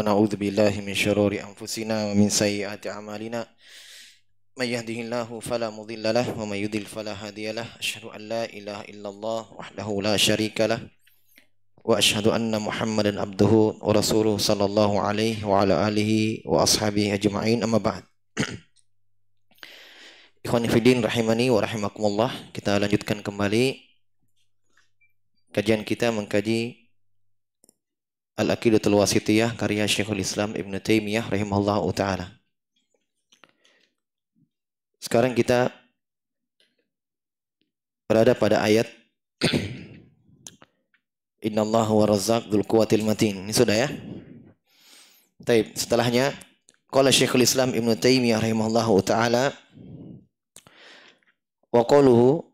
ونعوذ بالله من شرور أنفسنا ومن سيئات أعمالنا من يهده الله فلا مضل له ومن يضل فلا هادي له أشهد أن لا إله إلا الله وحده لا شريك له وأشهد أن محمدا عبده ورسوله صلى الله عليه وعلى آله وأصحابه أجمعين أما بعد Ikhwan Fidin rahimani wa rahimakumullah Kita lanjutkan kembali Kajian kita mengkaji Al-Aqidatul Wasitiyah karya Syekhul Islam Ibn Taimiyah rahimahullah taala. Sekarang kita berada pada ayat Inna Allah wa razzaq dhul quwwatil matin. Ini sudah ya? Taib. Setelahnya qala Syekhul Islam Ibn Taimiyah rahimahullah taala wa qaluhu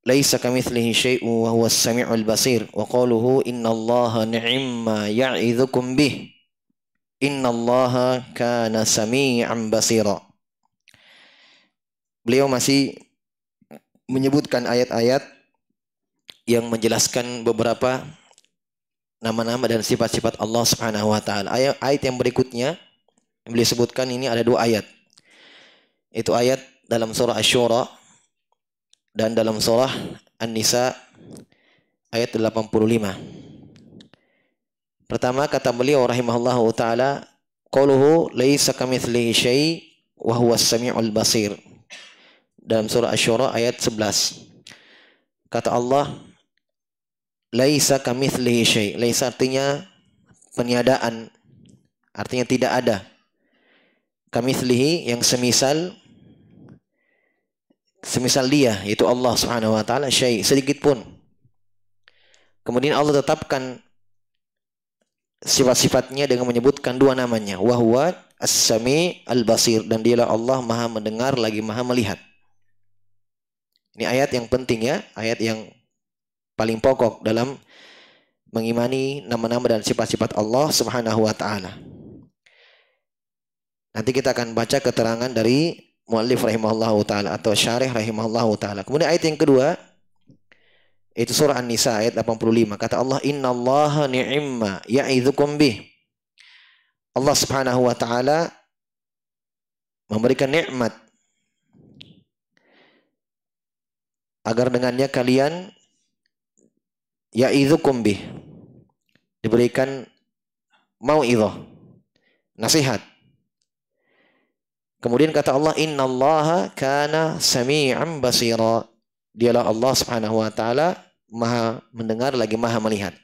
laisa kamitslihi syai'un wa huwas samiul basir wa qaluhu innallaha ni'ma ya'idzukum bih innallaha kana samii'an basira Beliau masih menyebutkan ayat-ayat yang menjelaskan beberapa nama-nama dan sifat-sifat Allah Subhanahu wa taala. Ayat, Ayat yang berikutnya yang beliau sebutkan ini ada dua ayat. Itu ayat dalam surah Asy-Syura dan dalam surah An-Nisa ayat 85. Pertama kata beliau rahimahullahu taala qauluhu laisa kamitslihi syai wa huwa samiul basir. Dalam surah Asy-Syura ayat 11. Kata Allah laisa kamitslihi syai. Laisa artinya peniadaan. Artinya tidak ada. Kamitslihi yang semisal semisal dia yaitu Allah Subhanahu wa taala syai sedikit pun. Kemudian Allah tetapkan sifat-sifatnya dengan menyebutkan dua namanya, wa huwa as-sami al-basir dan dialah Allah Maha mendengar lagi Maha melihat. Ini ayat yang penting ya, ayat yang paling pokok dalam mengimani nama-nama dan sifat-sifat Allah Subhanahu wa taala. Nanti kita akan baca keterangan dari muallif rahimahullah taala atau syarih rahimahullah taala. Kemudian ayat yang kedua itu surah An-Nisa ayat 85 kata Allah inna innallaha ni'imma ya'idhukum bih. Allah Subhanahu wa taala memberikan nikmat agar dengannya kalian ya'idhukum bih diberikan mau'idhah, nasihat Kemudian kata Allah, Inna Allah kana sami'an basira. Dialah Allah subhanahu wa ta'ala maha mendengar lagi maha melihat.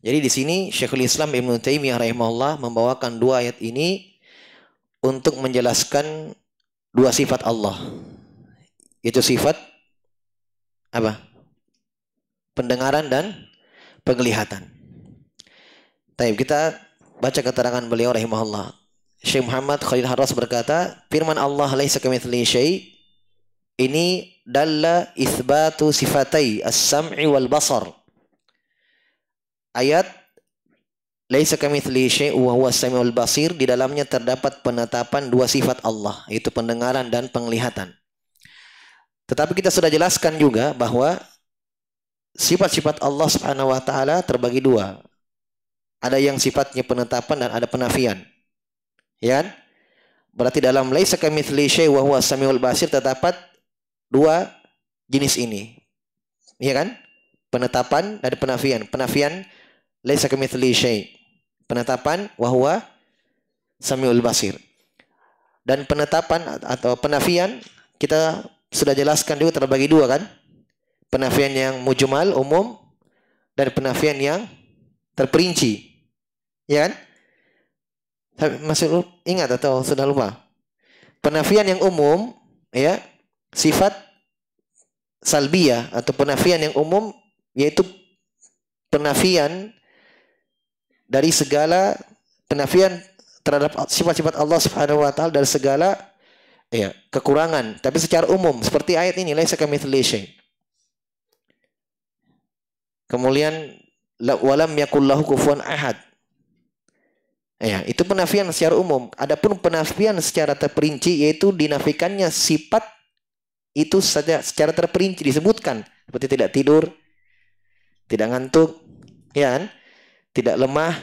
Jadi di sini Syekhul Islam Ibn Taimiyah rahimahullah membawakan dua ayat ini untuk menjelaskan dua sifat Allah. Yaitu sifat apa? Pendengaran dan penglihatan. Taib kita baca keterangan beliau rahimahullah. Syekh Muhammad Khalid Haras berkata, firman Allah laisa kamitsli syai' ini dalla isbatu sifatai as-sam'i wal basar. Ayat laisa kamitsli syai' wa huwa as-sami'ul basir di dalamnya terdapat penetapan dua sifat Allah, yaitu pendengaran dan penglihatan. Tetapi kita sudah jelaskan juga bahwa sifat-sifat Allah Subhanahu wa taala terbagi dua. Ada yang sifatnya penetapan dan ada penafian. Ya kan? Berarti dalam laisa kamitsli syai wa huwa samiul basir terdapat dua jenis ini. Iya kan? Penetapan dan penafian. Penafian laisa kamitsli syai. Penetapan wa huwa samiul basir. Dan penetapan atau penafian kita sudah jelaskan juga terbagi dua kan? Penafian yang mujmal umum dan penafian yang terperinci. Ya kan? Masih ingat atau sudah lupa? Penafian yang umum ya sifat salbia atau penafian yang umum yaitu penafian dari segala penafian terhadap sifat-sifat Allah Subhanahu wa taala dari segala ya kekurangan tapi secara umum seperti ayat ini laisa kamitsli syai' Kemudian walam yakullahu kufuwan ahad. Ya, itu penafian secara umum. Adapun penafian secara terperinci yaitu dinafikannya sifat itu saja secara terperinci disebutkan seperti tidak tidur, tidak ngantuk, ya kan? Tidak lemah,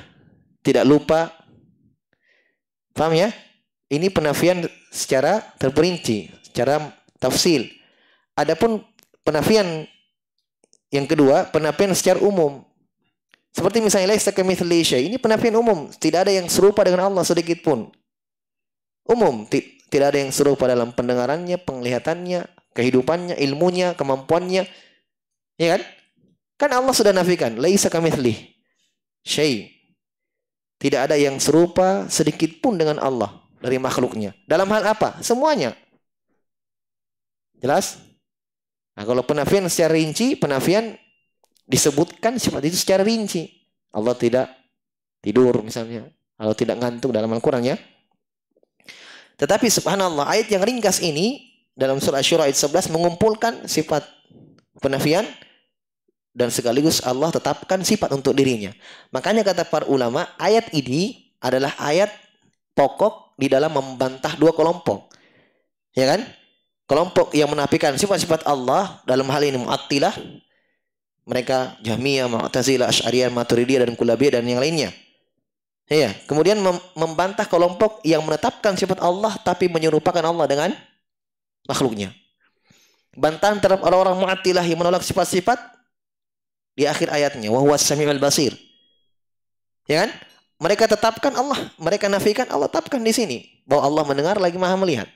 tidak lupa. Paham ya? Ini penafian secara terperinci, secara tafsil. Adapun penafian yang kedua, penafian secara umum seperti misalnya laisa kamitsli Ini penafian umum, tidak ada yang serupa dengan Allah sedikit pun. Umum, tidak ada yang serupa dalam pendengarannya, penglihatannya, kehidupannya, ilmunya, kemampuannya. Ya kan? Kan Allah sudah nafikan, laisa kamitsli syai. Tidak ada yang serupa sedikit pun dengan Allah dari makhluknya. Dalam hal apa? Semuanya. Jelas? Nah, kalau penafian secara rinci, penafian disebutkan sifat itu secara rinci. Allah tidak tidur misalnya, Allah tidak ngantuk dalam Al-Qur'an ya. Tetapi subhanallah ayat yang ringkas ini dalam surah Asyura ayat 11 mengumpulkan sifat penafian dan sekaligus Allah tetapkan sifat untuk dirinya. Makanya kata para ulama, ayat ini adalah ayat pokok di dalam membantah dua kelompok. Ya kan? Kelompok yang menafikan sifat-sifat Allah dalam hal ini mu'attilah mereka Jahmiyah, Mu'tazilah, Asy'ariyah, Maturidiyah dan kula'biyah dan yang lainnya. Iya, kemudian membantah kelompok yang menetapkan sifat Allah tapi menyerupakan Allah dengan makhluknya. Bantahan terhadap orang-orang Mu'tazilah yang menolak sifat-sifat di akhir ayatnya, wa huwas samiul basir. Ya kan? Mereka tetapkan Allah, mereka nafikan Allah tetapkan di sini bahwa Allah mendengar lagi Maha melihat.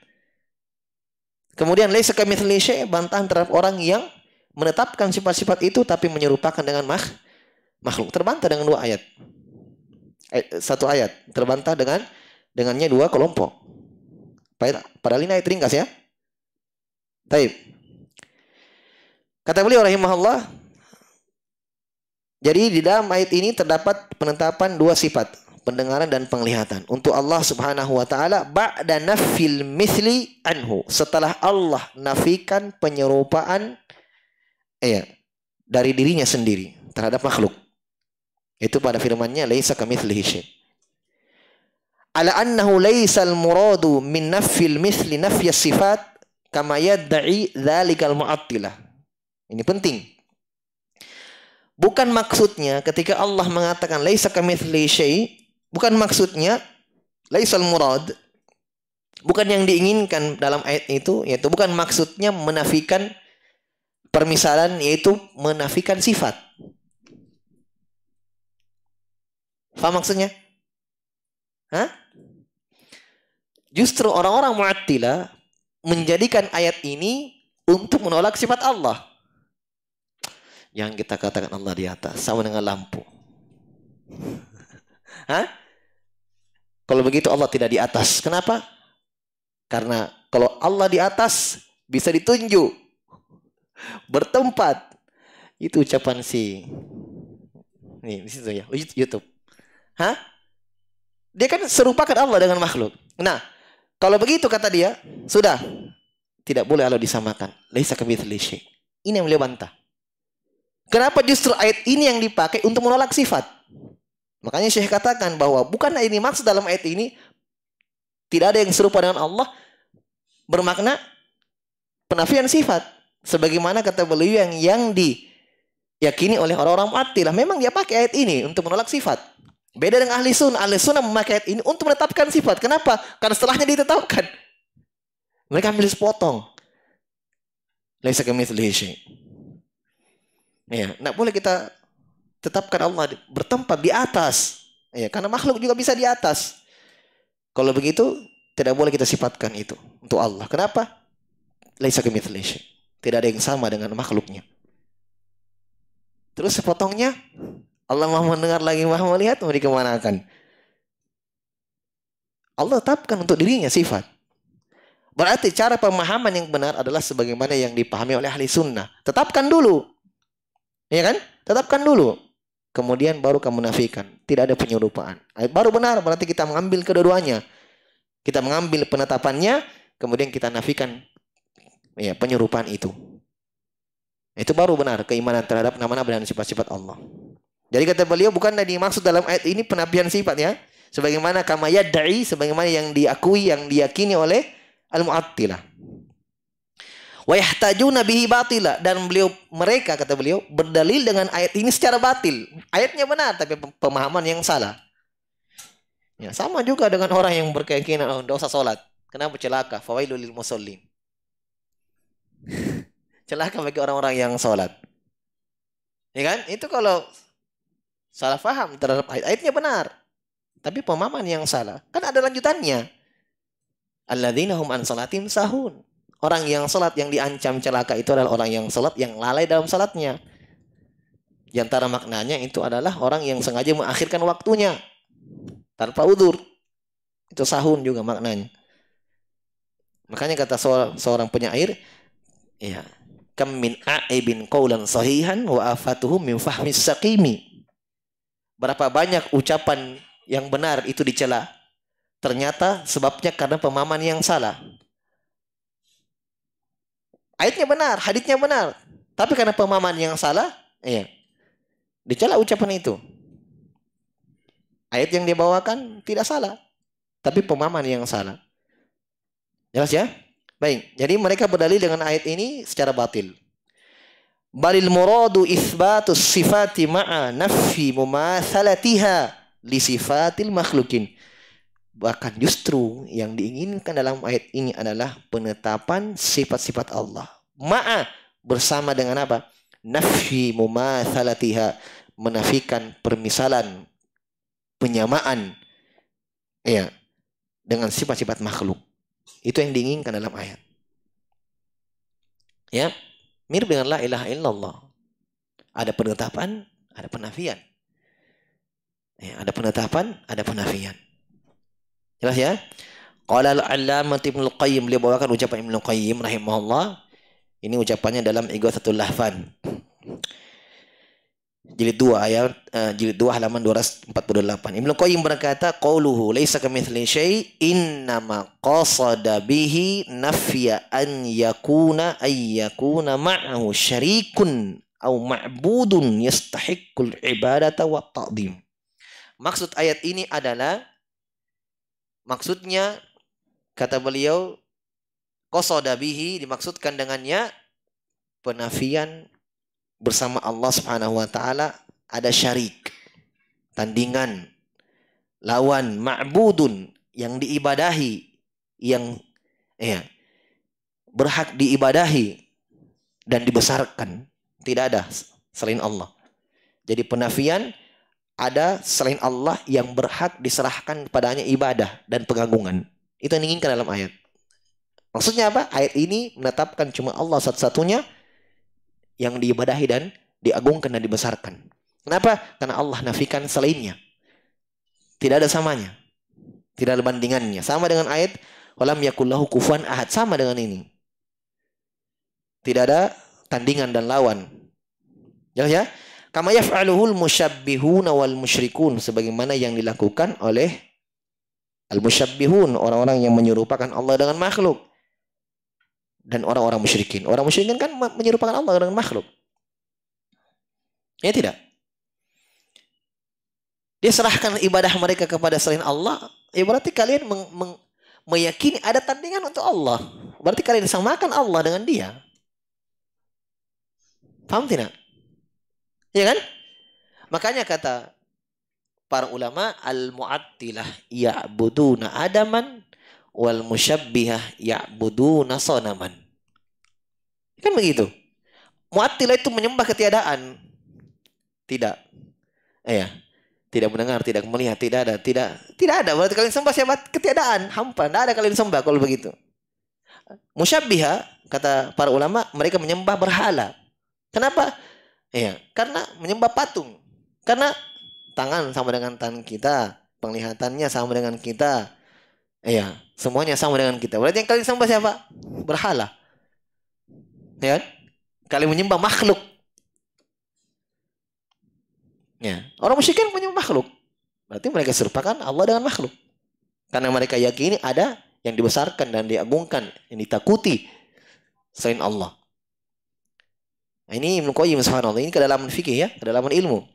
Kemudian laisa kamitsli syai' bantahan terhadap orang yang menetapkan sifat-sifat itu tapi menyerupakan dengan mah, makhluk. Terbantah dengan dua ayat. Eh, satu ayat terbantah dengan dengannya dua kelompok. Padahal ini ayat ringkas ya. Taib. Kata beliau rahimahullah, jadi di dalam ayat ini terdapat penetapan dua sifat, pendengaran dan penglihatan. Untuk Allah Subhanahu wa taala ba'da nafil misli anhu. Setelah Allah nafikan penyerupaan ya, dari dirinya sendiri terhadap makhluk. Itu pada firmannya laisa kamitslihi syai. Ala annahu laisa al-muradu min nafil misli nafya sifat kama yad'i dzalikal mu'attilah. Ini penting. Bukan maksudnya ketika Allah mengatakan laisa kamitslihi syai, bukan maksudnya al murad bukan yang diinginkan dalam ayat itu yaitu bukan maksudnya menafikan Permisalan yaitu menafikan sifat. Faham maksudnya? Hah? Justru orang-orang muattila menjadikan ayat ini untuk menolak sifat Allah. Yang kita katakan Allah di atas sama dengan lampu. Hah? Kalau begitu Allah tidak di atas. Kenapa? Karena kalau Allah di atas bisa ditunjuk bertempat. Itu ucapan si nih di situ ya YouTube. Hah? Dia kan serupakan Allah dengan makhluk. Nah, kalau begitu kata dia, sudah tidak boleh Allah disamakan. Laisa kamitsli Ini yang beliau bantah. Kenapa justru ayat ini yang dipakai untuk menolak sifat? Makanya Syekh katakan bahwa bukan ini maksud dalam ayat ini tidak ada yang serupa dengan Allah bermakna penafian sifat. Sebagaimana kata beliau yang yang diyakini oleh orang-orang mati lah Memang dia pakai ayat ini untuk menolak sifat. Beda dengan ahli sunnah. Ahli sunnah memakai ayat ini untuk menetapkan sifat. Kenapa? Karena setelahnya ditetapkan. Mereka ambil sepotong. Laisa kamitslihi Ya, tidak boleh kita tetapkan Allah bertempat di atas. Ya, karena makhluk juga bisa di atas. Kalau begitu, tidak boleh kita sifatkan itu untuk Allah. Kenapa? Laisa kamitslihi tidak ada yang sama dengan makhluknya. Terus sepotongnya, Allah mau mendengar lagi mau melihat mau dikemanakan. Allah tetapkan untuk dirinya sifat. Berarti cara pemahaman yang benar adalah sebagaimana yang dipahami oleh ahli sunnah. Tetapkan dulu. Iya kan? Tetapkan dulu. Kemudian baru kamu nafikan. Tidak ada penyerupaan. Eh, baru benar berarti kita mengambil kedua-duanya. Kita mengambil penetapannya, kemudian kita nafikan ya penyerupaan itu. Itu baru benar keimanan terhadap nama-nama dan sifat-sifat Allah. Jadi kata beliau bukan dari maksud dalam ayat ini penafian sifat ya. Sebagaimana kama dari sebagaimana yang diakui, yang diyakini oleh al-mu'attilah. Wa nabihi batila dan beliau mereka kata beliau berdalil dengan ayat ini secara batil. Ayatnya benar tapi pemahaman yang salah. Ya, sama juga dengan orang yang berkeyakinan oh, dosa salat. Kenapa celaka? Fawailul lil celaka bagi orang-orang yang sholat. Ya kan? Itu kalau salah faham terhadap ayat-ayatnya benar. Tapi pemahaman yang salah. Kan ada lanjutannya. Alladzina hum an salatim sahun. Orang yang sholat yang diancam celaka itu adalah orang yang sholat yang lalai dalam sholatnya. Di antara maknanya itu adalah orang yang sengaja mengakhirkan waktunya tanpa udur. Itu sahun juga maknanya. Makanya kata seorang penyair, Ya. Kam min a'ibin qawlan sahihan wa afatuhu min fahmi saqimi. Berapa banyak ucapan yang benar itu dicela. Ternyata sebabnya karena pemahaman yang salah. Ayatnya benar, haditnya benar. Tapi karena pemahaman yang salah, iya. Dicela ucapan itu. Ayat yang dibawakan tidak salah. Tapi pemahaman yang salah. Jelas ya? Baik, jadi mereka berdalil dengan ayat ini secara batil. Balil muradu isbatus sifati ma'a naffi mumathalatiha li sifatil makhlukin. Bahkan justru yang diinginkan dalam ayat ini adalah penetapan sifat-sifat Allah. Ma'a bersama dengan apa? Naffi mumathalatiha menafikan permisalan penyamaan ya dengan sifat-sifat makhluk. Itu yang diinginkan dalam ayat. Ya, mirip dengan la ilaha illallah. Ada penetapan, ada penafian. Ya, ada penetapan, ada penafian. Jelas ya? Qala al-allamah Ibnu Qayyim beliau bawakan ucapan Ibnu Qayyim rahimahullah. Ini ucapannya dalam satu Lahfan jilid 2 ayat uh, jilid 2 halaman 248. Ibnu Qayyim berkata, "Qauluhu laisa kamitsli syai, ma qasada bihi nafya an yakuna ay yakuna ma'ahu syarikun au ma'budun yastahiqqul ibadata wa ta'dim." Maksud ayat ini adalah maksudnya kata beliau qasada bihi dimaksudkan dengannya penafian bersama Allah Subhanahu wa taala ada syarik, tandingan, lawan, ma'budun yang diibadahi, yang ya, berhak diibadahi dan dibesarkan. Tidak ada selain Allah. Jadi penafian ada selain Allah yang berhak diserahkan kepadanya ibadah dan pengagungan. Itu yang diinginkan dalam ayat. Maksudnya apa? Ayat ini menetapkan cuma Allah satu-satunya yang diibadahi dan diagungkan dan dibesarkan. Kenapa? Karena Allah nafikan selainnya. Tidak ada samanya. Tidak ada bandingannya. Sama dengan ayat walam yakullahu kufuan ahad sama dengan ini. Tidak ada tandingan dan lawan. Ya ya. Kama yaf'aluhul musyabbihuna wal musyrikun sebagaimana yang dilakukan oleh al musyabbihun orang-orang yang menyerupakan Allah dengan makhluk dan orang-orang musyrikin. Orang musyrikin kan menyerupakan Allah dengan makhluk. Ya tidak. Dia serahkan ibadah mereka kepada selain Allah. Ya berarti kalian meng, meng, meyakini ada tandingan untuk Allah. Berarti kalian samakan Allah dengan dia. Paham tidak? Ya kan? Makanya kata para ulama al-mu'attilah ya'buduna adaman wal musyabbihah ya'buduna sonaman. Kan begitu. Mu'attilah itu menyembah ketiadaan. Tidak. Eh, ya. Tidak mendengar, tidak melihat, tidak ada, tidak tidak ada. Berarti kalian sembah siapa? Ketiadaan, hampa. Tidak ada kalian sembah kalau begitu. Musyabbiha, kata para ulama, mereka menyembah berhala. Kenapa? Eh, ya, karena menyembah patung. Karena tangan sama dengan tangan kita, penglihatannya sama dengan kita. Eh, ya, semuanya sama dengan kita. Berarti yang kalian sembah siapa? Berhala ya kan? kali menyembah makhluk ya orang musyrikin menyembah makhluk berarti mereka serupakan Allah dengan makhluk karena mereka yakini ada yang dibesarkan dan diagungkan yang ditakuti selain Allah nah, ini Ibnu Qayyim subhanallah ini kedalaman fikih ya kedalaman ilmu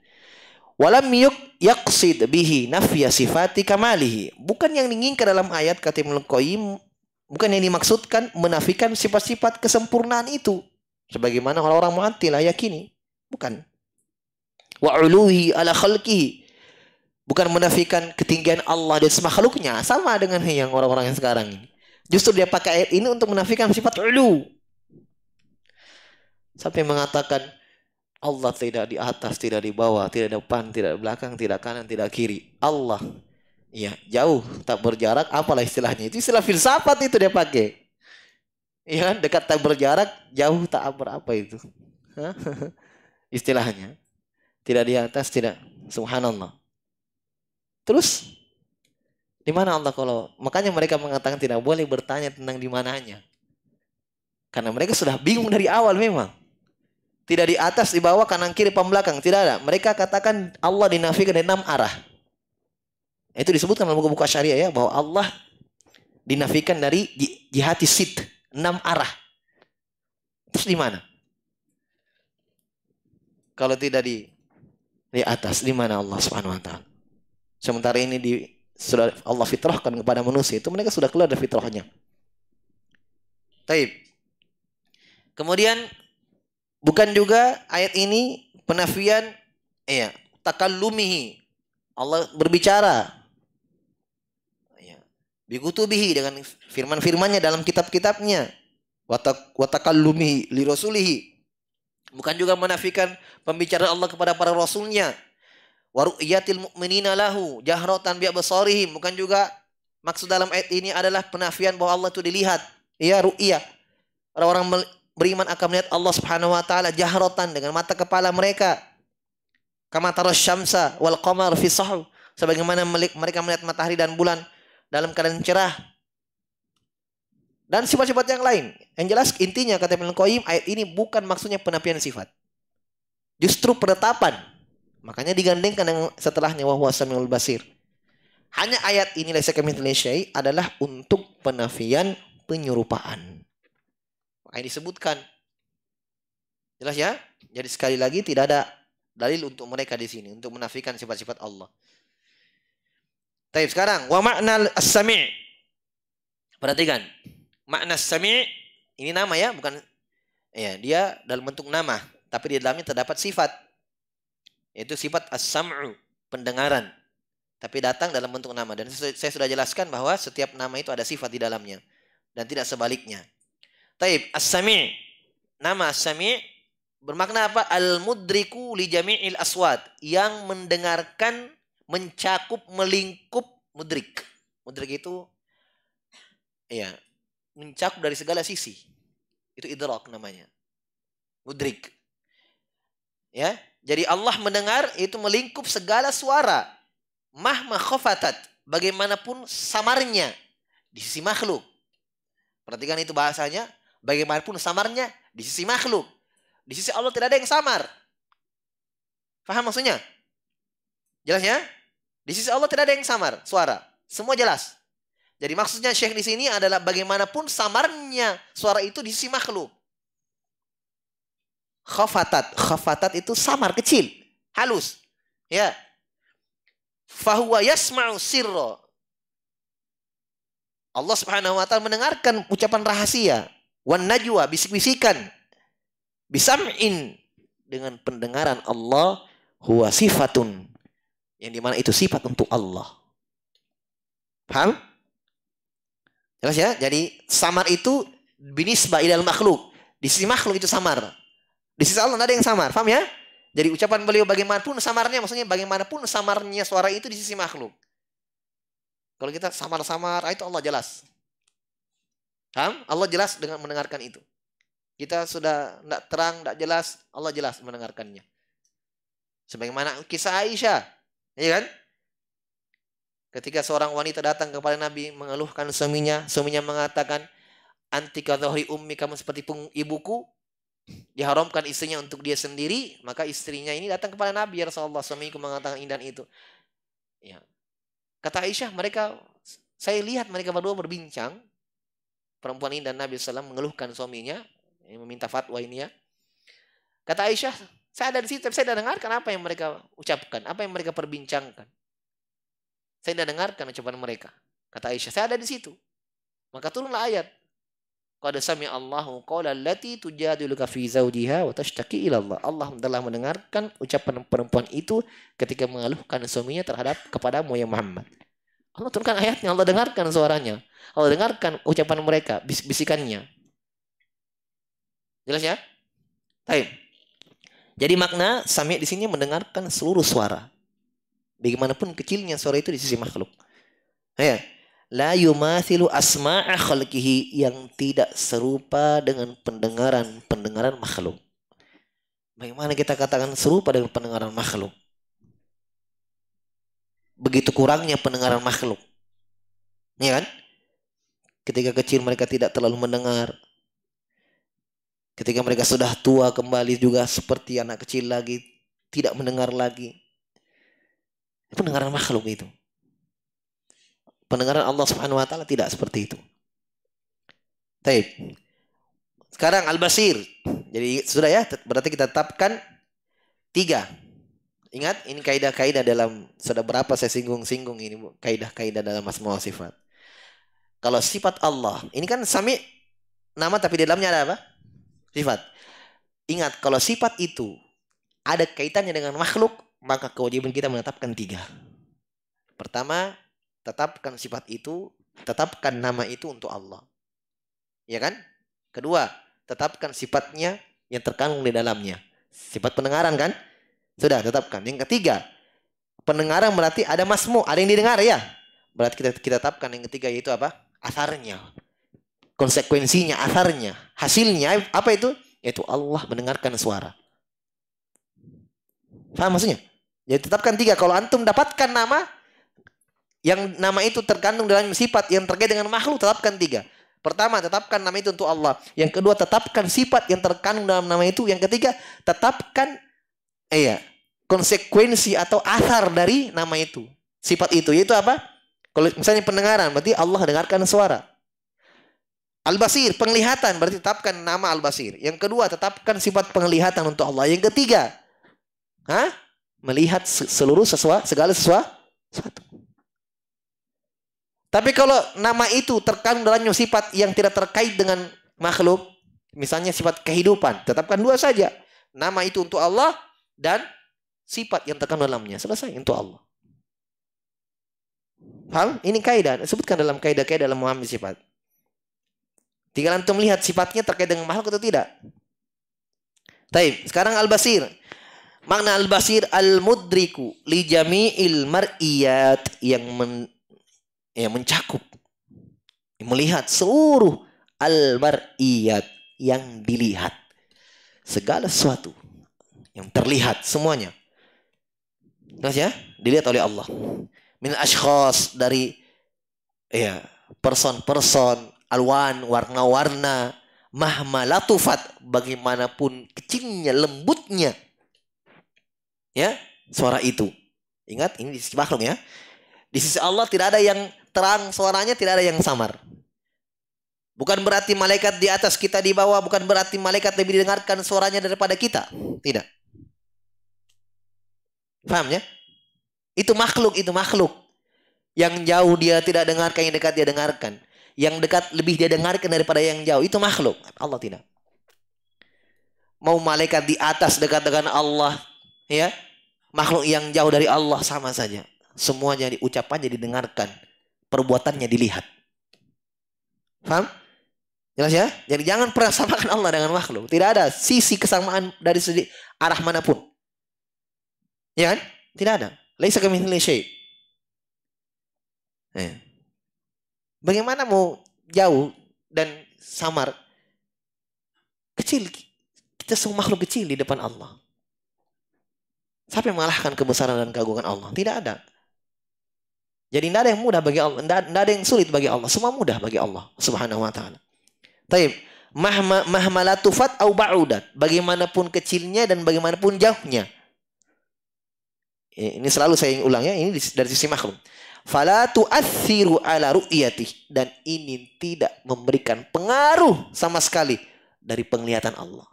walam yuk yaksid bihi nafya sifati kamalihi bukan yang diinginkan dalam ayat kata Ibnu Qayyim bukan yang dimaksudkan menafikan sifat-sifat kesempurnaan itu sebagaimana orang-orang lah yakini bukan wa ala khalqihi bukan menafikan ketinggian Allah dan semakhluknya, sama dengan yang orang-orang yang sekarang ini justru dia pakai ayat ini untuk menafikan sifat ulu sampai mengatakan Allah tidak di atas, tidak di bawah, tidak depan, tidak belakang, tidak kanan, tidak kiri. Allah Iya, jauh, tak berjarak, apalah istilahnya. Itu istilah filsafat itu dia pakai. Iya kan? dekat tak berjarak, jauh tak apa itu. istilahnya. Tidak di atas, tidak. Subhanallah. Terus, di mana Allah kalau makanya mereka mengatakan tidak boleh bertanya tentang di mananya. Karena mereka sudah bingung dari awal memang. Tidak di atas, di bawah, kanan, kiri, pembelakang. Tidak ada. Mereka katakan Allah dinafikan dari enam arah. Nah, itu disebutkan dalam buku-buku syariah ya bahwa Allah dinafikan dari jihati sid enam arah. Terus di mana? Kalau tidak di di atas di mana Allah Subhanahu wa taala. Sementara ini di sudah Allah fitrahkan kepada manusia itu mereka sudah keluar dari fitrahnya. Taib. Kemudian bukan juga ayat ini penafian ya takallumihi Allah berbicara bikutubihi dengan firman-firmannya dalam kitab-kitabnya watakallumi li rasulihi bukan juga menafikan pembicaraan Allah kepada para rasulnya waru'yatil mu'minina lahu jahratan bukan juga maksud dalam ayat ini adalah penafian bahwa Allah itu dilihat ya ru'yah orang-orang beriman akan melihat Allah Subhanahu wa taala jahratan dengan mata kepala mereka kama syamsa wal qamar fi sebagaimana mereka melihat matahari dan bulan dalam keadaan cerah dan sifat-sifat yang lain. Yang jelas intinya kata Ibn Qayyim ayat ini bukan maksudnya penafian sifat. Justru penetapan. Makanya digandengkan dengan setelahnya wahwa samiul basir. Hanya ayat ini laisa kamitslihi adalah untuk penafian penyerupaan. Ini disebutkan. Jelas ya? Jadi sekali lagi tidak ada dalil untuk mereka di sini untuk menafikan sifat-sifat Allah. Tapi sekarang wa makna as-sami'. Perhatikan. Makna as-sami' ini nama ya, bukan ya, dia dalam bentuk nama, tapi di dalamnya terdapat sifat. Yaitu sifat as-sam'u, pendengaran. Tapi datang dalam bentuk nama dan saya sudah jelaskan bahwa setiap nama itu ada sifat di dalamnya dan tidak sebaliknya. Taib as-sami' nama as-sami' bermakna apa? Al-mudriku li jami'il aswat yang mendengarkan mencakup melingkup mudrik. Mudrik itu ya mencakup dari segala sisi. Itu idrak namanya. Mudrik. Ya, jadi Allah mendengar itu melingkup segala suara. Mahma khofatat. Bagaimanapun samarnya di sisi makhluk. Perhatikan itu bahasanya. Bagaimanapun samarnya di sisi makhluk. Di sisi Allah tidak ada yang samar. Faham maksudnya? Jelas ya? Di sisi Allah tidak ada yang samar suara. Semua jelas. Jadi maksudnya Syekh di sini adalah bagaimanapun samarnya suara itu di sisi makhluk. Khafatat. Khafatat itu samar, kecil, halus. Ya. Fahuwa yasma'u sirro. Allah subhanahu wa ta'ala mendengarkan ucapan rahasia. Wan najwa, bisik-bisikan. Bisam'in. Dengan pendengaran Allah huwa sifatun yang dimana itu sifat untuk Allah. Paham? Jelas ya? Jadi samar itu binisbah ilal makhluk. Di sisi makhluk itu samar. Di sisi Allah ada yang samar. Paham ya? Jadi ucapan beliau bagaimanapun samarnya, maksudnya bagaimanapun samarnya suara itu di sisi makhluk. Kalau kita samar-samar, ah, itu Allah jelas. Paham? Allah jelas dengan mendengarkan itu. Kita sudah tidak terang, tidak jelas, Allah jelas mendengarkannya. Sebagaimana kisah Aisyah. Iya kan? Ketika seorang wanita datang kepada Nabi mengeluhkan suaminya, suaminya mengatakan, antika kadhari ummi, kamu seperti ibuku." Diharamkan istrinya untuk dia sendiri, maka istrinya ini datang kepada Nabi ya Rasulullah, suamiku mengatakan indah itu. Ya. Kata Aisyah, mereka saya lihat mereka berdua berbincang perempuan ini dan Nabi SAW mengeluhkan suaminya meminta fatwa ini ya. Kata Aisyah, saya ada di situ, tapi saya tidak dengarkan apa yang mereka ucapkan, apa yang mereka perbincangkan. Saya tidak dengarkan ucapan mereka. Kata Aisyah, saya ada di situ. Maka turunlah ayat. Qad sami Allahu qawla allati tujadiluka fi zawjiha wa tashtaki ila Allah. Allah telah mendengarkan ucapan perempuan itu ketika mengeluhkan suaminya terhadap kepadamu ya Muhammad. Allah turunkan ayatnya, Allah dengarkan suaranya. Allah dengarkan ucapan mereka, bisik-bisikannya. Jelas ya? Baik. Jadi makna sami di sini mendengarkan seluruh suara. Bagaimanapun kecilnya suara itu di sisi makhluk. Ya. La yumathilu asma'a khalqihi yang tidak serupa dengan pendengaran-pendengaran makhluk. Bagaimana kita katakan serupa dengan pendengaran makhluk? Begitu kurangnya pendengaran makhluk. Ya kan? Ketika kecil mereka tidak terlalu mendengar, Ketika mereka sudah tua kembali juga seperti anak kecil lagi, tidak mendengar lagi. Pendengaran makhluk itu. Pendengaran Allah Subhanahu wa taala tidak seperti itu. tapi Sekarang al-basir. Jadi sudah ya, berarti kita tetapkan tiga. Ingat, ini kaidah-kaidah dalam sudah berapa saya singgung-singgung ini kaidah-kaidah dalam asma sifat. Kalau sifat Allah, ini kan sami nama tapi di dalamnya ada apa? Sifat. Ingat kalau sifat itu ada kaitannya dengan makhluk, maka kewajiban kita menetapkan tiga. Pertama, tetapkan sifat itu, tetapkan nama itu untuk Allah. Ya kan? Kedua, tetapkan sifatnya yang terkandung di dalamnya. Sifat pendengaran kan? Sudah, tetapkan. Yang ketiga, pendengaran berarti ada masmu, ada yang didengar ya. Berarti kita kita tetapkan yang ketiga yaitu apa? Asarnya konsekuensinya, asarnya, hasilnya apa itu? Yaitu Allah mendengarkan suara. Faham maksudnya? Jadi ya, tetapkan tiga. Kalau antum dapatkan nama yang nama itu terkandung dalam sifat yang terkait dengan makhluk tetapkan tiga. Pertama, tetapkan nama itu untuk Allah. Yang kedua, tetapkan sifat yang terkandung dalam nama itu. Yang ketiga, tetapkan eh ya, konsekuensi atau asar dari nama itu. Sifat itu yaitu apa? Kalau misalnya pendengaran, berarti Allah dengarkan suara. Al-Basir, penglihatan berarti tetapkan nama Al-Basir. Yang kedua, tetapkan sifat penglihatan untuk Allah. Yang ketiga, ha? melihat seluruh sesuatu, segala sesuatu. Tapi kalau nama itu terkandung dalam sifat yang tidak terkait dengan makhluk, misalnya sifat kehidupan, tetapkan dua saja. Nama itu untuk Allah dan sifat yang terkandung dalamnya. Selesai untuk Allah. Paham? Ini kaidah. Sebutkan dalam kaidah-kaidah dalam memahami sifat. Tinggal antum lihat sifatnya terkait dengan makhluk atau tidak. Taib. Sekarang al-basir. Makna al-basir al-mudriku li jami'il mar'iyat yang men, ya, mencakup melihat seluruh al-mar'iyat yang dilihat. Segala sesuatu yang terlihat semuanya. Jelas ya? Dilihat oleh Allah. Min ashkhas dari ya person-person alwan warna-warna mahma latufat bagaimanapun kecilnya lembutnya ya suara itu ingat ini di sisi makhluk ya di sisi Allah tidak ada yang terang suaranya tidak ada yang samar bukan berarti malaikat di atas kita di bawah bukan berarti malaikat lebih didengarkan suaranya daripada kita tidak paham ya itu makhluk itu makhluk yang jauh dia tidak dengarkan yang dekat dia dengarkan yang dekat lebih dia dengarkan daripada yang jauh. Itu makhluk. Allah tidak. Mau malaikat di atas dekat dengan Allah. ya Makhluk yang jauh dari Allah sama saja. semuanya jadi ucapannya didengarkan. Perbuatannya dilihat. Paham? Jelas ya? Jadi jangan pernah samakan Allah dengan makhluk. Tidak ada sisi kesamaan dari segi arah manapun. Ya kan? Tidak ada. Laisa kamitslihi syai'. Eh. Bagaimana mau jauh dan samar? Kecil. Kita semua makhluk kecil di depan Allah. Siapa yang mengalahkan kebesaran dan keagungan Allah? Tidak ada. Jadi tidak ada yang mudah bagi Allah, tidak ada yang sulit bagi Allah. Semua mudah bagi Allah Subhanahu wa taala. Taib. Mahma, mahma au ba'udat. Bagaimanapun kecilnya dan bagaimanapun jauhnya. Ini selalu saya ulang ya, ini dari sisi makhluk fala tu'athiru ala ru'yati dan ini tidak memberikan pengaruh sama sekali dari penglihatan Allah.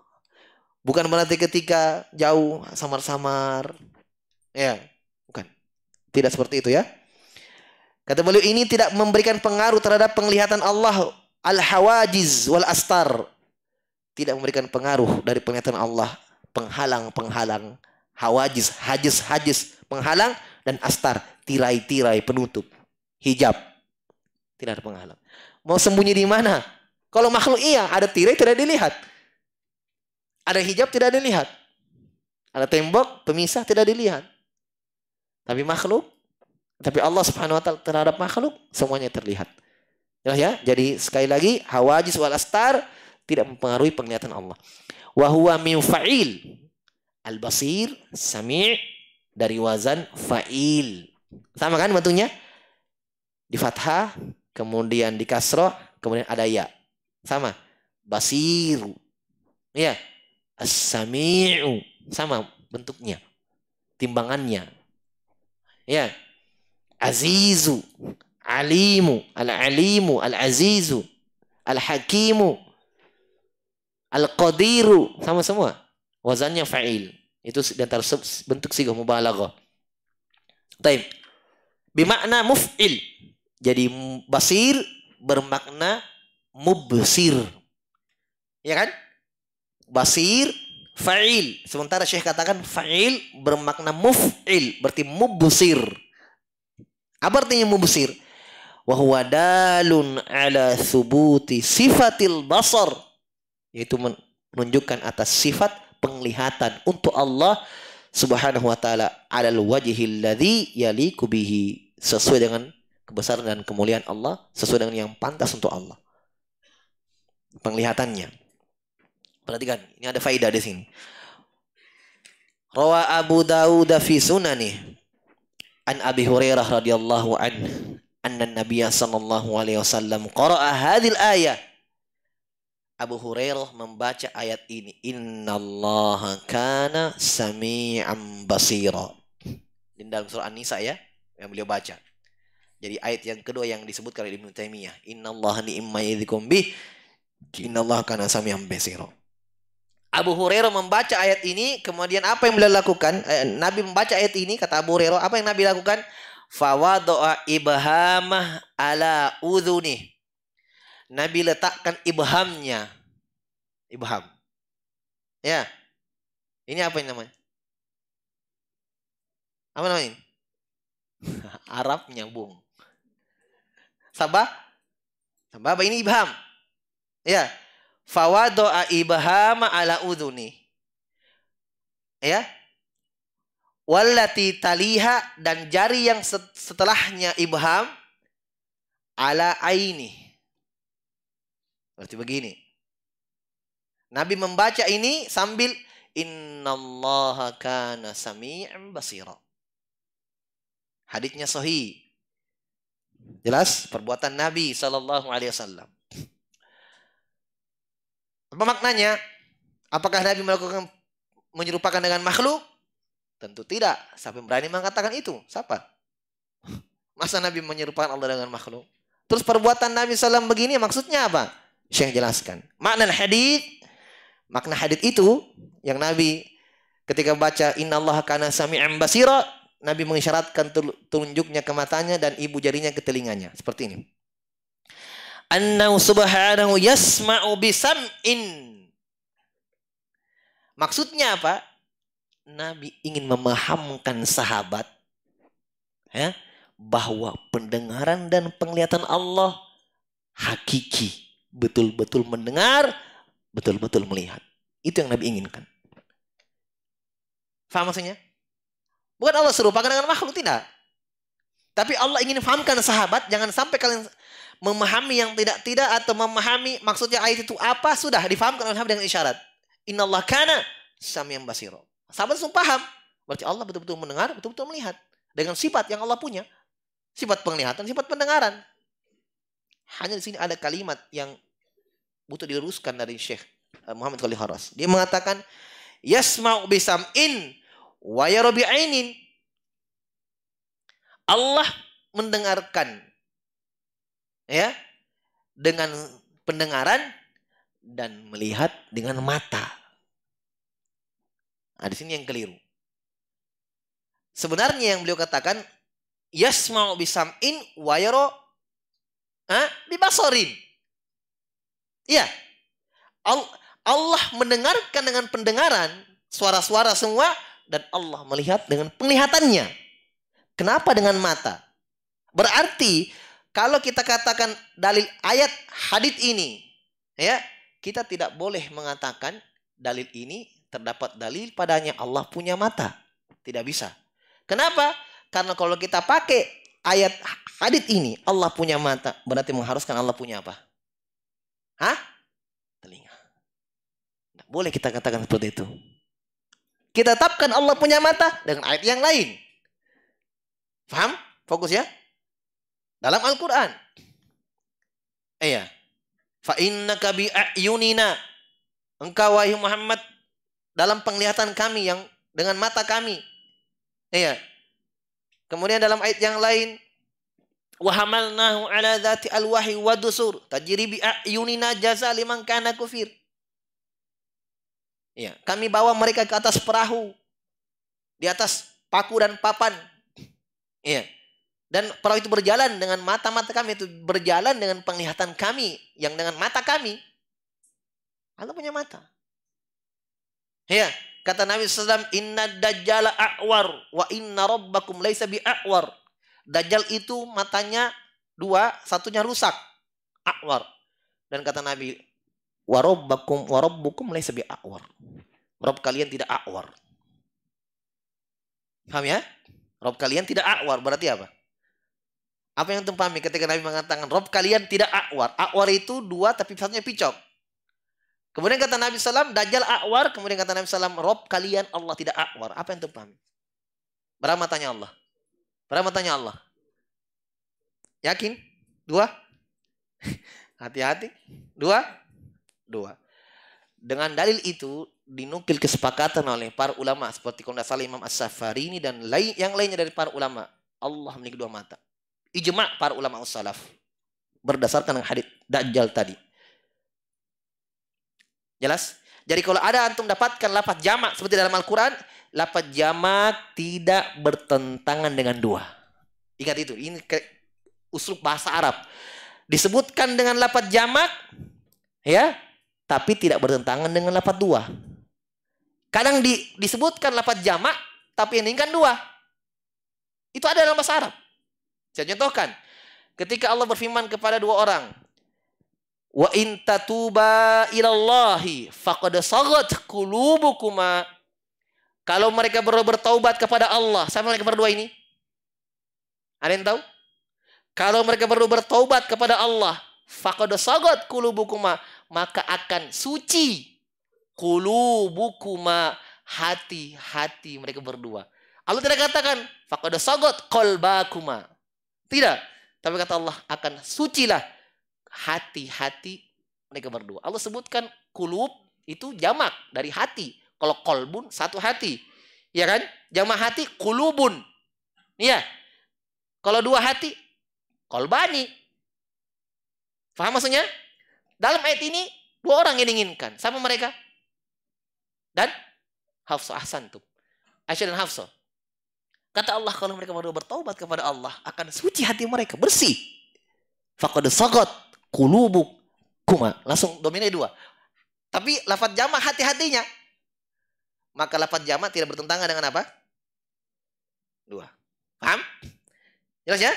Bukan berarti ketika jauh samar-samar ya, bukan. Tidak seperti itu ya. Kata beliau ini tidak memberikan pengaruh terhadap penglihatan Allah al-hawajiz wal astar. Tidak memberikan pengaruh dari penglihatan Allah penghalang-penghalang hawajiz, hajis-hajis, penghalang, penghalang hawajiz hajiz, hajiz, penghalang penghalang dan astar, tirai-tirai penutup, hijab. Tidak ada penghalang. Mau sembunyi di mana? Kalau makhluk iya, ada tirai tidak dilihat. Ada hijab tidak dilihat. Ada tembok pemisah tidak dilihat. Tapi makhluk, tapi Allah Subhanahu wa taala terhadap makhluk semuanya terlihat. ya, ya? Jadi sekali lagi hawajis wal astar tidak mempengaruhi penglihatan Allah. Wa huwa min fa'il. Al-basir, sami' dari wazan fa'il. Sama kan bentuknya? Di fathah, kemudian di kasroh kemudian ada ya. Sama. Basiru. Ya. As-sami'u. Sama bentuknya. Timbangannya. Ya. Azizu. Alimu. Al-alimu. Al-azizu. Al-hakimu. Al-qadiru. Sama semua. Wazannya fa'il. Itu diantara bentuk sigah mubalaghah. Taib. Bimakna muf'il. Jadi basir bermakna mubsir. Ya kan? Basir fa'il. Sementara Syekh katakan fa'il bermakna muf'il, berarti mubsir. Apa artinya mubsir? Wa huwa dalun ala thubuti sifatil basar. Yaitu menunjukkan atas sifat penglihatan untuk Allah Subhanahu wa taala alal wajhil ladzi yaliku bihi sesuai dengan kebesaran dan kemuliaan Allah, sesuai dengan yang pantas untuk Allah. Penglihatannya. Perhatikan, ini ada faedah di sini. Rawa Abu Dawud fi sunani an Abi Hurairah radhiyallahu anhu anna Nabiya sallallahu alaihi wasallam qara'a hadhil ayah Abu Hurairah membaca ayat ini innallaha kana sami'an basira di dalam surah An-Nisa ya yang beliau baca jadi ayat yang kedua yang disebutkan oleh Ibnu Taimiyah innallaha ni'ma yadhikum bih innallaha kana sami'an basira Abu Hurairah membaca ayat ini kemudian apa yang beliau lakukan eh, Nabi membaca ayat ini kata Abu Hurairah apa yang Nabi lakukan fawadoa ibhamah ala udhuni Nabi letakkan ibhamnya. Ibham. Ya. Ini apa yang namanya? Apa namanya? Arabnya, Bung. Sabah? Sabah apa ini ibham? Ya. Fawadu'a ibhama ala uduni. Ya. Wallati taliha dan jari yang setelahnya ibham ala aini Berarti begini. Nabi membaca ini sambil innallaha kana sami'an basira. Hadisnya sahih. Jelas perbuatan Nabi sallallahu alaihi wasallam. Apa maknanya? Apakah Nabi melakukan menyerupakan dengan makhluk? Tentu tidak. Siapa yang berani mengatakan itu? Siapa? Masa Nabi menyerupakan Allah dengan makhluk? Terus perbuatan Nabi SAW begini maksudnya apa? yang jelaskan. Makna hadith, makna hadith itu yang Nabi ketika baca inna Allah kana sami'an basira Nabi mengisyaratkan telunjuknya ke matanya dan ibu jarinya ke telinganya seperti ini. Annahu subhanahu yasma'u bisam'in. Maksudnya apa? Nabi ingin memahamkan sahabat ya bahwa pendengaran dan penglihatan Allah hakiki betul-betul mendengar, betul-betul melihat. Itu yang Nabi inginkan. Faham maksudnya? Bukan Allah serupakan dengan makhluk, tidak. Tapi Allah ingin fahamkan sahabat, jangan sampai kalian memahami yang tidak-tidak atau memahami maksudnya ayat itu apa, sudah difahamkan oleh dengan isyarat. Inna Allah kana samyam basiro. Sahabat semua paham. Berarti Allah betul-betul mendengar, betul-betul melihat. Dengan sifat yang Allah punya. Sifat penglihatan, sifat pendengaran. Hanya di sini ada kalimat yang butuh diluruskan dari Syekh eh, Muhammad Khalil Haras. Dia mengatakan yasma'u bisam'in wa ainin Allah mendengarkan ya dengan pendengaran dan melihat dengan mata. Nah, di sini yang keliru. Sebenarnya yang beliau katakan yasma'u bisam'in wa Hah? Bibasorin. Iya. Allah mendengarkan dengan pendengaran, suara-suara semua, dan Allah melihat dengan penglihatannya. Kenapa dengan mata? Berarti kalau kita katakan dalil ayat hadit ini, ya kita tidak boleh mengatakan dalil ini terdapat dalil padanya Allah punya mata. Tidak bisa. Kenapa? Karena kalau kita pakai ayat hadit ini Allah punya mata, berarti mengharuskan Allah punya apa? Hah? Telinga. Tidak boleh kita katakan seperti itu. Kita tetapkan Allah punya mata dengan ayat yang lain. Faham? Fokus ya. Dalam Al-Quran. Iya. Fa innaka bi ayunina. Engkau wahai Muhammad dalam penglihatan kami yang dengan mata kami. Iya, Kemudian dalam ayat yang lain, wahamalnahu ala alwahi wadusur jaza liman kana Ya, kami bawa mereka ke atas perahu di atas paku dan papan. Ya. Dan perahu itu berjalan dengan mata-mata kami itu berjalan dengan penglihatan kami yang dengan mata kami. Allah punya mata. Ya, Kata Nabi SAW, Inna dajjal a'war wa inna rabbakum laisa bi a'war. Dajjal itu matanya dua, satunya rusak. A'war. Dan kata Nabi, wa rabbakum wa rabbukum laisa bi a'war. Rob kalian tidak a'war. Paham ya? Rob kalian tidak a'war berarti apa? Apa yang antum ketika Nabi mengatakan Rob kalian tidak a'war? A'war itu dua tapi satunya picok. Kemudian kata Nabi SAW, Dajjal akwar. Kemudian kata Nabi SAW, Rob kalian Allah tidak akwar. Apa yang terpahami? Berapa matanya Allah? Berapa matanya Allah? Yakin? Dua? Hati-hati. Dua? Dua. Dengan dalil itu dinukil kesepakatan oleh para ulama seperti Kondas salim Imam as ini dan lain yang lainnya dari para ulama. Allah memiliki dua mata. Ijma para ulama as salaf berdasarkan hadith Dajjal tadi. Jelas? Jadi kalau ada antum dapatkan lafaz jamak seperti dalam Al-Qur'an, lafaz jamak tidak bertentangan dengan dua. Ingat itu, ini ke, bahasa Arab. Disebutkan dengan lafaz jamak ya, tapi tidak bertentangan dengan lafaz dua. Kadang di, disebutkan lafaz jamak tapi ini kan dua. Itu ada dalam bahasa Arab. Saya contohkan, ketika Allah berfirman kepada dua orang, Wa in tatuba ilallahi faqad sagat kulubukuma. Kalau mereka perlu bertaubat kepada Allah, sama mereka berdua ini? Ada yang tahu? Kalau mereka perlu bertaubat kepada Allah, faqad sagat kulubukuma, maka akan suci kulubukuma hati-hati mereka berdua. Allah tidak katakan faqad sagat qalbakuma. Tidak, tapi kata Allah akan sucilah hati-hati mereka berdua. Allah sebutkan kulub itu jamak dari hati. Kalau kolbun satu hati. Ya kan? Jamak hati kulubun. Iya. Kalau dua hati kolbani. Faham maksudnya? Dalam ayat ini dua orang yang diinginkan sama mereka. Dan Hafsah Ahsan tuh. Aisyah dan Hafsah. Kata Allah kalau mereka berdua bertobat kepada Allah akan suci hati mereka bersih. Faqad sagat kulubuk kuma. Langsung dominasi dua. Tapi lafat jama hati-hatinya. Maka lafat jama tidak bertentangan dengan apa? Dua. Paham? Jelas ya?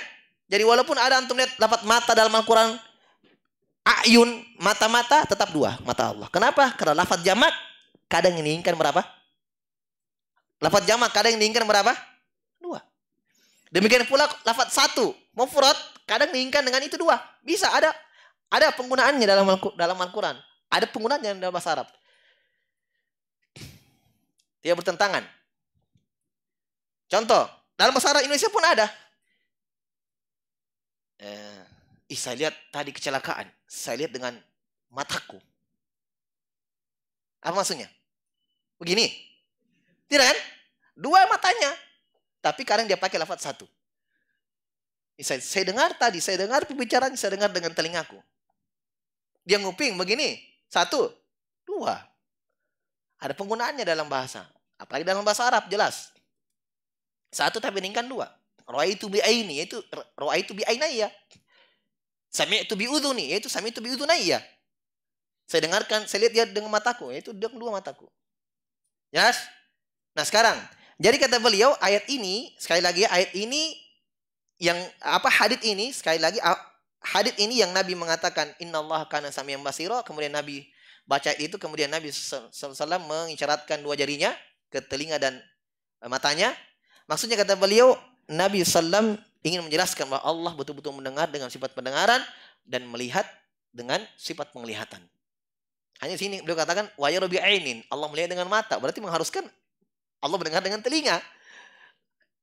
Jadi walaupun ada antum lihat lafat mata dalam Al-Quran. Ayun, mata-mata tetap dua. Mata Allah. Kenapa? Karena lafat jamak kadang diinginkan berapa? Lafat jamak kadang diinginkan berapa? Dua. Demikian pula lafat satu. Mufrad kadang diinginkan dengan itu dua. Bisa ada ada penggunaannya dalam dalam Al-Quran. Ada penggunaannya dalam bahasa Arab. Dia bertentangan. Contoh, dalam bahasa Arab Indonesia pun ada. Eh, ih, saya lihat tadi kecelakaan. Saya lihat dengan mataku. Apa maksudnya? Begini. Tidak kan? Dua matanya. Tapi kadang dia pakai lafaz satu. Saya, saya dengar tadi, saya dengar pembicaraan, saya dengar dengan telingaku. Dia nguping begini. Satu, dua. Ada penggunaannya dalam bahasa. Apalagi dalam bahasa Arab jelas. Satu tapi kan dua. roa itu bi aini yaitu roa itu bi sami itu bi nih, yaitu sami itu bi ya. Saya dengarkan, saya lihat dia dengan mataku, yaitu dengan dua mataku. Jelas? Nah, sekarang jadi kata beliau ayat ini sekali lagi ayat ini yang apa hadit ini sekali lagi Hadit ini yang Nabi mengatakan Inna Allah kana samiyan basiro. Kemudian Nabi baca itu. Kemudian Nabi SAW mengisyaratkan dua jarinya ke telinga dan eh, matanya. Maksudnya kata beliau Nabi SAW ingin menjelaskan bahwa Allah betul-betul mendengar dengan sifat pendengaran dan melihat dengan sifat penglihatan. Hanya sini beliau katakan wa ainin. Allah melihat dengan mata. Berarti mengharuskan Allah mendengar dengan telinga.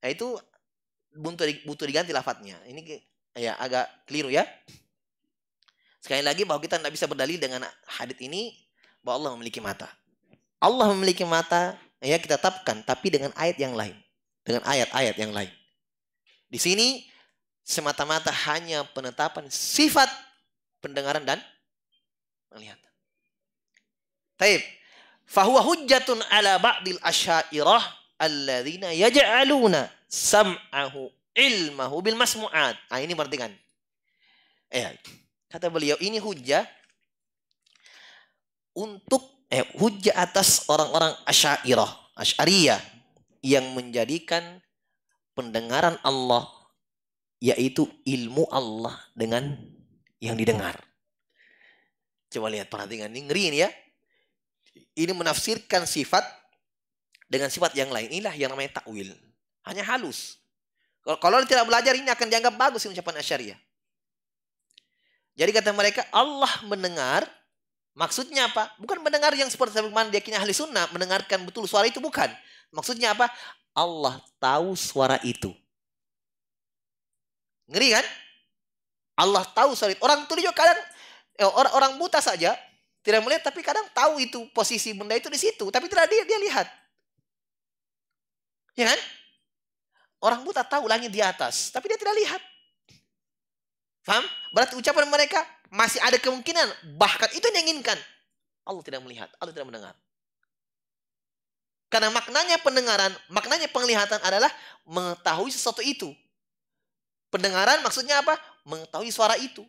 Nah, itu butuh butuh diganti lafadznya. Ini ya agak keliru ya. Sekali lagi bahwa kita tidak bisa berdalil dengan hadit ini bahwa Allah memiliki mata. Allah memiliki mata ya kita tetapkan tapi dengan ayat yang lain, dengan ayat-ayat yang lain. Di sini semata-mata hanya penetapan sifat pendengaran dan melihat. Taib. Fahuwa hujjatun ala ba'dil asyairah alladzina yaj'aluna sam'ahu ilmahu bil masmu'at. ah ini perhatikan. Eh, kata beliau ini hujah untuk eh, hujah atas orang-orang asyairah, asyariyah yang menjadikan pendengaran Allah yaitu ilmu Allah dengan yang didengar. Coba lihat perhatikan ini ngeri ini ya. Ini menafsirkan sifat dengan sifat yang lain. Inilah yang namanya takwil. Hanya halus. Kalau tidak belajar ini akan dianggap bagus ini ucapan Asyariah. Jadi kata mereka Allah mendengar Maksudnya apa? Bukan mendengar yang seperti sebagaimana diakinnya ahli sunnah mendengarkan betul suara itu bukan. Maksudnya apa? Allah tahu suara itu. Ngeri kan? Allah tahu suara itu. Orang tuli juga kadang eh, orang, orang buta saja tidak melihat tapi kadang tahu itu posisi benda itu di situ tapi tidak dia dia lihat. Ya kan? Orang buta tahu langit di atas, tapi dia tidak lihat. Faham? Berarti ucapan mereka masih ada kemungkinan, bahkan itu yang diinginkan. Allah tidak melihat, Allah tidak mendengar. Karena maknanya pendengaran, maknanya penglihatan adalah mengetahui sesuatu itu. Pendengaran maksudnya apa? Mengetahui suara itu.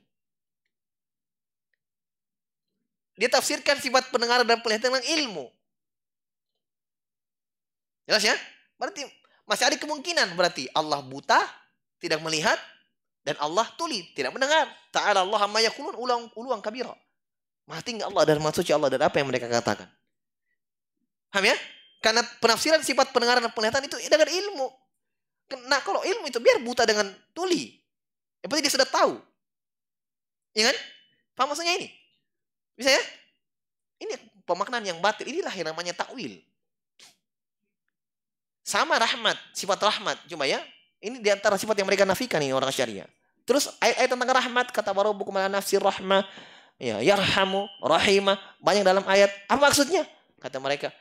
Dia tafsirkan sifat pendengaran dan penglihatan dengan ilmu. Jelas ya? Berarti masih ada kemungkinan berarti Allah buta, tidak melihat, dan Allah tuli, tidak mendengar. Ta'ala Allah amma yakulun ulang uluang kabira. Mati enggak Allah dan maksud Allah dan apa yang mereka katakan. Paham ya? Karena penafsiran sifat pendengaran dan penglihatan itu dengan ilmu. Nah kalau ilmu itu biar buta dengan tuli. Ya berarti dia sudah tahu. Ya kan? Paham maksudnya ini? Bisa ya? Ini pemaknaan yang batil. Inilah yang namanya takwil. Sama rahmat, sifat rahmat. Cuma ya, ini diantara sifat yang mereka nafikan ini orang syariah. Terus ayat-ayat tentang rahmat, kata warobu kumala nafsi rahma ya, yarhamu, rahimah, banyak dalam ayat. Apa maksudnya? Kata mereka,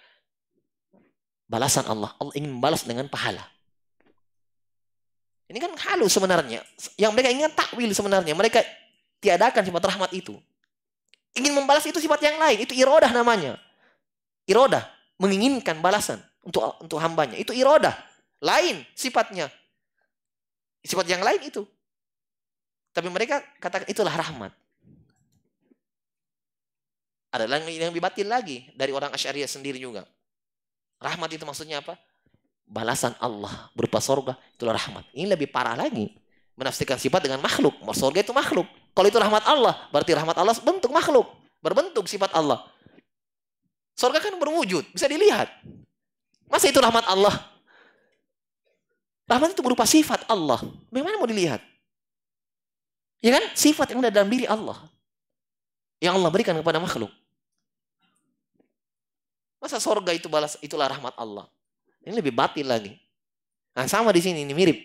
balasan Allah. Allah ingin membalas dengan pahala. Ini kan halus sebenarnya. Yang mereka ingin takwil sebenarnya. Mereka tiadakan sifat rahmat itu. Ingin membalas itu sifat yang lain. Itu irodah namanya. Irodah. Menginginkan balasan untuk untuk hambanya. Itu iroda Lain sifatnya. Sifat yang lain itu. Tapi mereka katakan itulah rahmat. Ada yang lebih dibatin lagi dari orang Asyariah sendiri juga. Rahmat itu maksudnya apa? Balasan Allah berupa sorga, itulah rahmat. Ini lebih parah lagi. Menafsirkan sifat dengan makhluk. Sorga itu makhluk. Kalau itu rahmat Allah, berarti rahmat Allah bentuk makhluk. Berbentuk sifat Allah. Sorga kan berwujud, bisa dilihat. Masa itu rahmat Allah? Rahmat itu berupa sifat Allah. Bagaimana mau dilihat? Ya kan? Sifat yang ada dalam diri Allah. Yang Allah berikan kepada makhluk. Masa sorga itu balas itulah rahmat Allah. Ini lebih batin lagi. Nah, sama di sini ini mirip.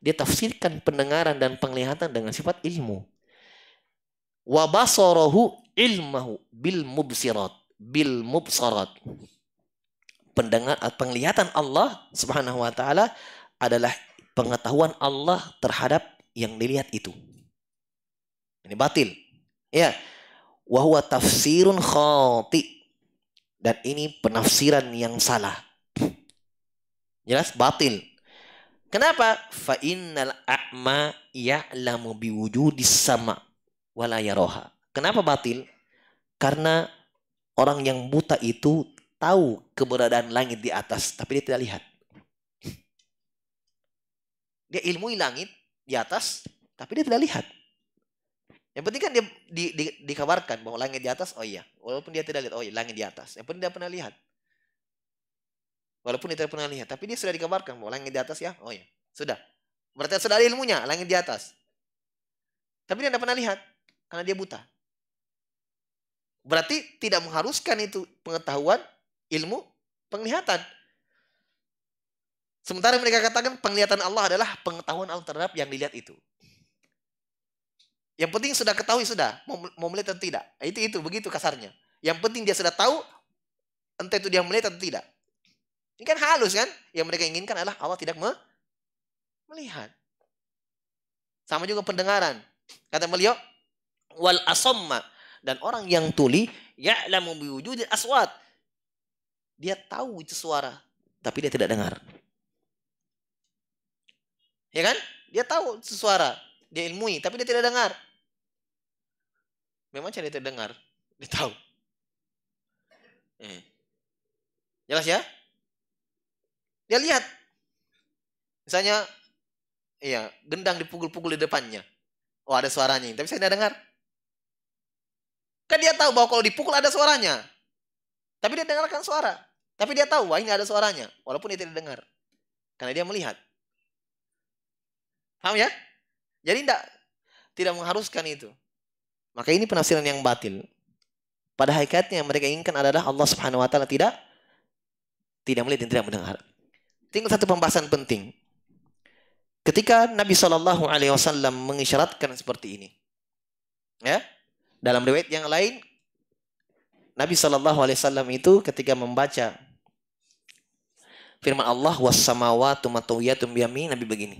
Dia tafsirkan pendengaran dan penglihatan dengan sifat ilmu. Wabasorohu ilmahu bil mubsirat, bil mubsarat pendengar penglihatan Allah Subhanahu wa taala adalah pengetahuan Allah terhadap yang dilihat itu. Ini batil. Ya. Wa huwa tafsirun khati. Dan ini penafsiran yang salah. Jelas batil. Kenapa? Fa innal a'ma ya'lamu biwujudis sama wala yaroha. Kenapa batil? Karena orang yang buta itu tahu keberadaan langit di atas, tapi dia tidak lihat. Dia ilmui langit di atas, tapi dia tidak lihat. Yang penting kan dia di, di, dikabarkan bahwa langit di atas, oh iya, walaupun dia tidak lihat, oh iya, langit di atas. Yang penting dia pernah lihat. Walaupun dia tidak pernah lihat, tapi dia sudah dikabarkan bahwa langit di atas ya, oh iya, sudah. Berarti sudah ada ilmunya, langit di atas. Tapi dia tidak pernah lihat, karena dia buta. Berarti tidak mengharuskan itu pengetahuan ilmu penglihatan. Sementara mereka katakan penglihatan Allah adalah pengetahuan Allah terhadap yang dilihat itu. Yang penting sudah ketahui sudah, mau, melihat atau tidak. Itu itu begitu kasarnya. Yang penting dia sudah tahu entah itu dia melihat atau tidak. Ini kan halus kan? Yang mereka inginkan adalah Allah tidak me melihat. Sama juga pendengaran. Kata beliau, wal asomma dan orang yang tuli ya'lamu biwujudil aswat dia tahu itu suara, tapi dia tidak dengar. Ya kan? Dia tahu itu suara, dia ilmui, tapi dia tidak dengar. Memang cara dia tidak dengar, dia tahu. Eh. Jelas ya? Dia lihat. Misalnya, iya, gendang dipukul-pukul di depannya. Oh ada suaranya, tapi saya tidak dengar. Kan dia tahu bahwa kalau dipukul ada suaranya. Tapi dia dengarkan suara. Tapi dia tahu, wah ini ada suaranya. Walaupun dia tidak dengar. Karena dia melihat. Paham ya? Jadi tidak tidak mengharuskan itu. Maka ini penafsiran yang batil. Pada hakikatnya yang mereka inginkan adalah Allah Subhanahu wa taala tidak tidak melihat dan tidak mendengar. Tinggal satu pembahasan penting. Ketika Nabi Shallallahu alaihi wasallam mengisyaratkan seperti ini. Ya. Dalam riwayat yang lain Nabi Shallallahu Alaihi Wasallam itu ketika membaca firman Allah wasamawatu matuyatum biyami Nabi begini.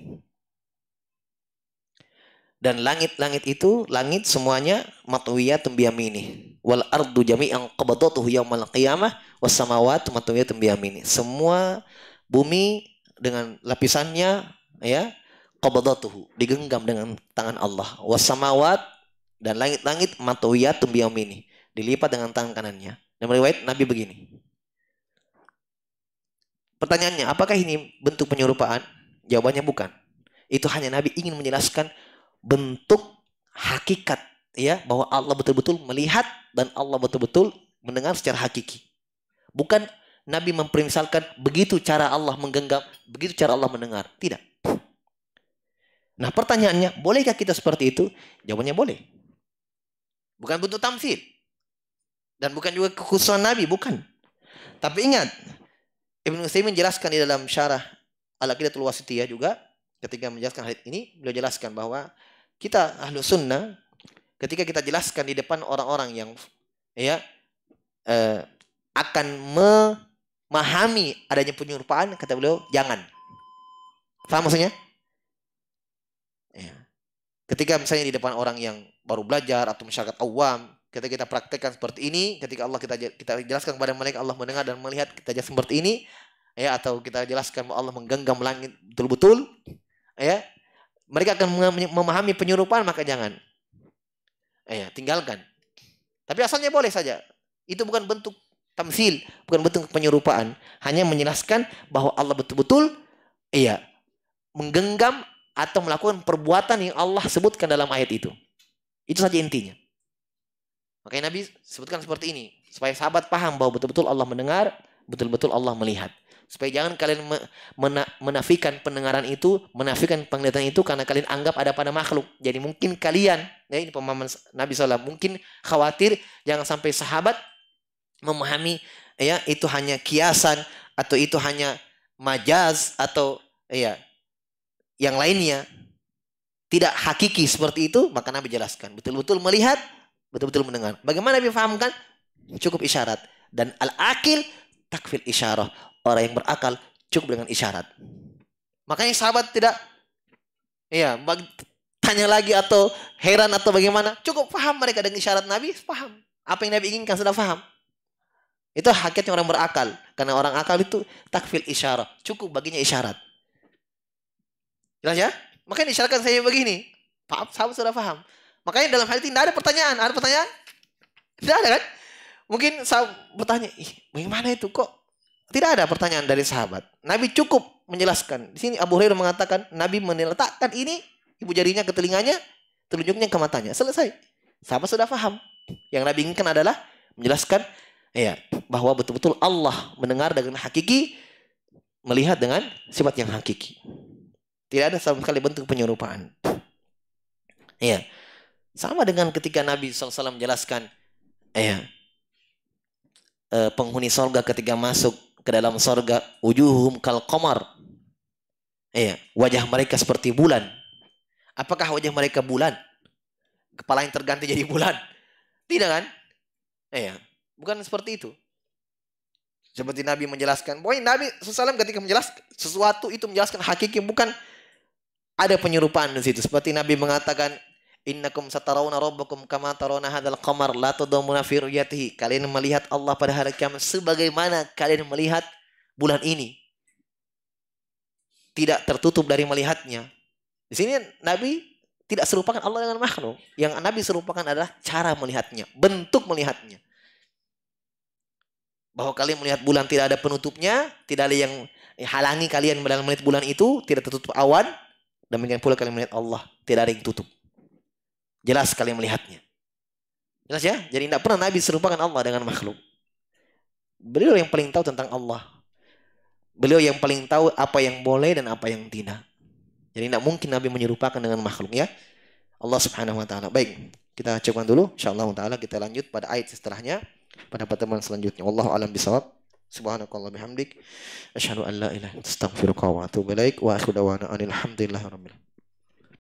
Dan langit-langit itu, langit semuanya matuyatum biyamini. Wal ardu jami'an qabadatuhu yaumal qiyamah wasamawatu matuyatum biyamini. Semua bumi dengan lapisannya ya qabadatuhu digenggam dengan tangan Allah. Wasamawat dan langit-langit matuyatum biyamini dilipat dengan tangan kanannya. Dan meriwayat Nabi begini. Pertanyaannya, apakah ini bentuk penyerupaan? Jawabannya bukan. Itu hanya Nabi ingin menjelaskan bentuk hakikat ya bahwa Allah betul-betul melihat dan Allah betul-betul mendengar secara hakiki. Bukan Nabi mempermisalkan begitu cara Allah menggenggam, begitu cara Allah mendengar. Tidak. Nah pertanyaannya, bolehkah kita seperti itu? Jawabannya boleh. Bukan bentuk tamfid. Dan bukan juga kekhususan Nabi, bukan. Tapi ingat, Ibnu Utsaimin menjelaskan di dalam syarah Al-Aqidatul Wasitiyah juga ketika menjelaskan hal ini, beliau jelaskan bahwa kita ahlu sunnah ketika kita jelaskan di depan orang-orang yang ya eh, akan memahami adanya penyerupaan kata beliau jangan Faham maksudnya ya. ketika misalnya di depan orang yang baru belajar atau masyarakat awam kita kita praktekkan seperti ini ketika Allah kita kita jelaskan kepada mereka Allah mendengar dan melihat kita jelaskan seperti ini ya atau kita jelaskan bahwa Allah menggenggam langit betul-betul ya mereka akan memahami penyerupaan maka jangan eh, ya tinggalkan tapi asalnya boleh saja itu bukan bentuk tamsil bukan bentuk penyerupaan hanya menjelaskan bahwa Allah betul-betul iya menggenggam atau melakukan perbuatan yang Allah sebutkan dalam ayat itu itu saja intinya Makanya Nabi sebutkan seperti ini supaya sahabat paham bahwa betul-betul Allah mendengar, betul-betul Allah melihat. Supaya jangan kalian menafikan pendengaran itu, menafikan penglihatan itu karena kalian anggap ada pada makhluk. Jadi mungkin kalian, ya ini pemahaman Nabi SAW, mungkin khawatir jangan sampai sahabat memahami ya itu hanya kiasan atau itu hanya majaz atau ya yang lainnya tidak hakiki seperti itu maka Nabi jelaskan betul-betul melihat betul-betul mendengar. Bagaimana fahamkan? Cukup isyarat. Dan al-akil takfil isyarah. Orang yang berakal cukup dengan isyarat. Makanya sahabat tidak iya tanya lagi atau heran atau bagaimana. Cukup paham mereka dengan isyarat Nabi, paham. Apa yang Nabi inginkan sudah paham. Itu hakikatnya orang berakal. Karena orang akal itu takfil isyarat. Cukup baginya isyarat. Jelas ya? Makanya isyaratkan saya begini. Paham, sahabat sudah paham. Makanya dalam hal ini tidak ada pertanyaan. Ada pertanyaan? Tidak ada kan? Mungkin saya bertanya, ih bagaimana itu kok? Tidak ada pertanyaan dari sahabat. Nabi cukup menjelaskan. Di sini Abu Hurairah mengatakan, Nabi meletakkan ini ibu jarinya ke telinganya, telunjuknya ke matanya. Selesai. Sahabat sudah paham. Yang Nabi inginkan adalah menjelaskan ya bahwa betul-betul Allah mendengar dengan hakiki, melihat dengan sifat yang hakiki. Tidak ada sama sekali bentuk penyerupaan. Iya. Sama dengan ketika Nabi SAW menjelaskan ya, penghuni sorga ketika masuk ke dalam sorga ujuhum kal komar. Ya, eh, wajah mereka seperti bulan. Apakah wajah mereka bulan? Kepala yang terganti jadi bulan. Tidak kan? Ya, bukan seperti itu. Seperti Nabi menjelaskan. boy Nabi SAW ketika menjelaskan sesuatu itu menjelaskan hakiki bukan ada penyerupaan di situ. Seperti Nabi mengatakan Innakum satarawna rabbakum kama tarawna hadzal qamar la tadawmuna fi ru'yatihi. Kalian melihat Allah pada hari kiamat sebagaimana kalian melihat bulan ini. Tidak tertutup dari melihatnya. Di sini Nabi tidak serupakan Allah dengan makhluk. Yang Nabi serupakan adalah cara melihatnya, bentuk melihatnya. Bahwa kalian melihat bulan tidak ada penutupnya, tidak ada yang halangi kalian dalam melihat bulan itu, tidak tertutup awan. Demikian pula kalian melihat Allah, tidak ada yang tutup. Jelas sekali melihatnya. Jelas ya? Jadi tidak pernah Nabi serupakan Allah dengan makhluk. Beliau yang paling tahu tentang Allah. Beliau yang paling tahu apa yang boleh dan apa yang tidak. Jadi tidak mungkin Nabi menyerupakan dengan makhluk ya. Allah Subhanahu wa taala. Baik, kita cekuan dulu insyaallah taala kita lanjut pada ayat setelahnya pada pertemuan selanjutnya. Wallahu alam bisawab. Subhanakallah bihamdik. Asyadu an la ilaha wa atubu ilaik. Wa akhudawana dawana